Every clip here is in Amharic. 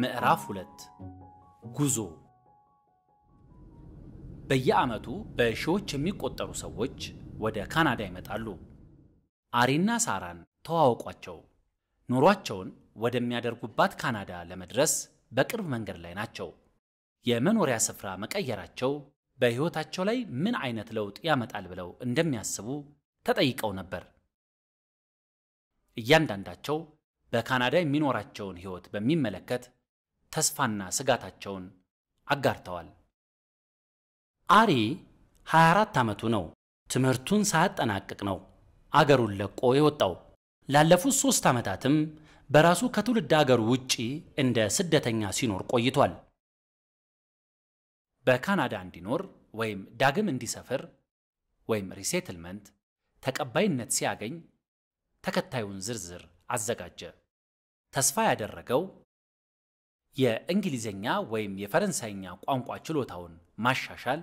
ምዕራፍ ሁለት ጉዞ። በየዓመቱ በሺዎች የሚቆጠሩ ሰዎች ወደ ካናዳ ይመጣሉ። አሪና ሳራን ተዋወቋቸው። ኑሯቸውን ወደሚያደርጉባት ካናዳ ለመድረስ በቅርብ መንገድ ላይ ናቸው። የመኖሪያ ስፍራ መቀየራቸው በሕይወታቸው ላይ ምን አይነት ለውጥ ያመጣል ብለው እንደሚያስቡ ተጠይቀው ነበር። እያንዳንዳቸው በካናዳ የሚኖራቸውን ሕይወት በሚመለከት ተስፋና ስጋታቸውን አጋርተዋል። አሪ 24 ዓመቱ ነው። ትምህርቱን ሳያጠናቅቅ ነው አገሩን ለቆ የወጣው። ላለፉት ሦስት ዓመታትም በራሱ ከትውልድ አገሩ ውጪ እንደ ስደተኛ ሲኖር ቆይቷል። በካናዳ እንዲኖር ወይም ዳግም እንዲሰፍር ወይም ሪሴትልመንት ተቀባይነት ሲያገኝ ተከታዩን ዝርዝር አዘጋጀ። ተስፋ ያደረገው የእንግሊዝኛ ወይም የፈረንሳይኛ ቋንቋ ችሎታውን ማሻሻል፣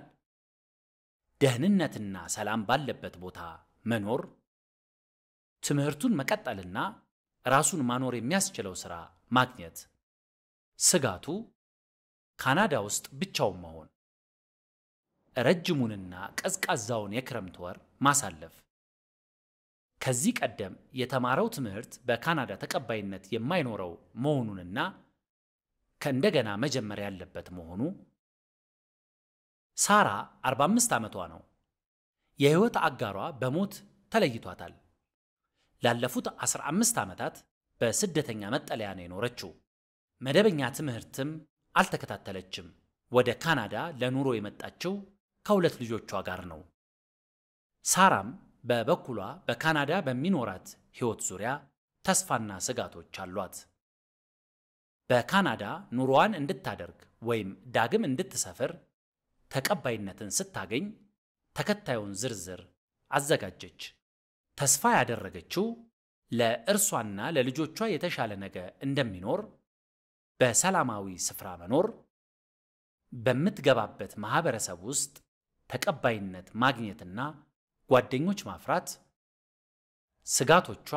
ደህንነትና ሰላም ባለበት ቦታ መኖር፣ ትምህርቱን መቀጠልና ራሱን ማኖር የሚያስችለው ሥራ ማግኘት። ስጋቱ ካናዳ ውስጥ ብቻውን መሆን፣ ረጅሙንና ቀዝቃዛውን የክረምት ወር ማሳለፍ። ከዚህ ቀደም የተማረው ትምህርት በካናዳ ተቀባይነት የማይኖረው መሆኑንና ከእንደገና መጀመር ያለበት መሆኑ ሳራ 45 ዓመቷ ነው። የሕይወት አጋሯ በሞት ተለይቷታል። ላለፉት 15 ዓመታት በስደተኛ መጠለያ ነው የኖረችው። መደበኛ ትምህርትም አልተከታተለችም። ወደ ካናዳ ለኑሮ የመጣችው ከሁለት ልጆቿ ጋር ነው። ሳራም በበኩሏ በካናዳ በሚኖራት ሕይወት ዙሪያ ተስፋና ስጋቶች አሏት። በካናዳ ኑሮዋን እንድታደርግ ወይም ዳግም እንድትሰፍር ተቀባይነትን ስታገኝ ተከታዩን ዝርዝር አዘጋጀች። ተስፋ ያደረገችው ለእርሷና ለልጆቿ የተሻለ ነገ እንደሚኖር፣ በሰላማዊ ስፍራ መኖር፣ በምትገባበት ማህበረሰብ ውስጥ ተቀባይነት ማግኘትና ጓደኞች ማፍራት፣ ስጋቶቿ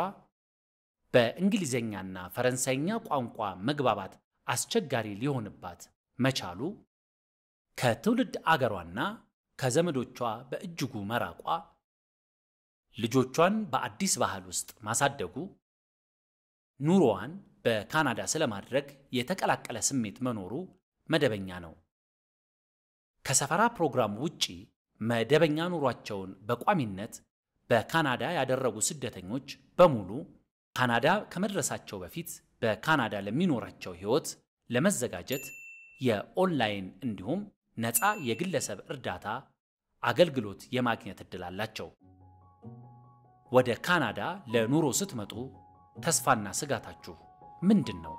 በእንግሊዝኛና ፈረንሳይኛ ቋንቋ መግባባት አስቸጋሪ ሊሆንባት መቻሉ ከትውልድ አገሯና ከዘመዶቿ በእጅጉ መራቋ ልጆቿን በአዲስ ባህል ውስጥ ማሳደጉ ኑሮዋን በካናዳ ስለማድረግ የተቀላቀለ ስሜት መኖሩ መደበኛ ነው። ከሰፈራ ፕሮግራም ውጪ መደበኛ ኑሯቸውን በቋሚነት በካናዳ ያደረጉ ስደተኞች በሙሉ ካናዳ ከመድረሳቸው በፊት በካናዳ ለሚኖራቸው ህይወት ለመዘጋጀት የኦንላይን እንዲሁም ነፃ የግለሰብ እርዳታ አገልግሎት የማግኘት ዕድል አላቸው። ወደ ካናዳ ለኑሮ ስትመጡ ተስፋና ስጋታችሁ ምንድን ነው?